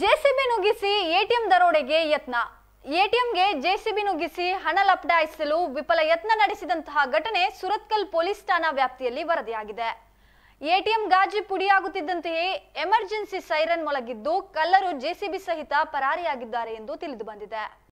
JCB ನುಗ್ಗಿಸಿ ATM ದರೋಡೆಗೆ ಯತ್ನ ಎಟಿಎಂಗೆ JCB ನುಗ್ಗಿಸಿ ಹಣ ಲಪಟಾಯಿಸಲು ವಿಫಲ ಯತ್ನ ನಡೆಸಿದಂತಹ ಘಟನೆ ಸುರತ್ಕಲ್ ಪೊಲೀಸ್ ಠಾಣಾ ವ್ಯಾಪ್ತಿಯಲ್ಲಿ ವರದಿಯಾಗಿದೆ ಎಟಿಎಂ ಗಾಜಿ ಪುಡಿಯಾಗುತ್ತಿದ್ದಂತೆಯೇ ಎಮರ್ಜೆನ್ಸಿ ಸೈರನ್ ಮೊಳಗಿದ್ದು ಕಲ್ಲರು ಜೆಸಿಬಿ ಸಹಿತ ಪರಾರಿಯಾಗಿದ್ದಾರೆ ಎಂದು ತಿಳಿದು ಬಂದಿದೆ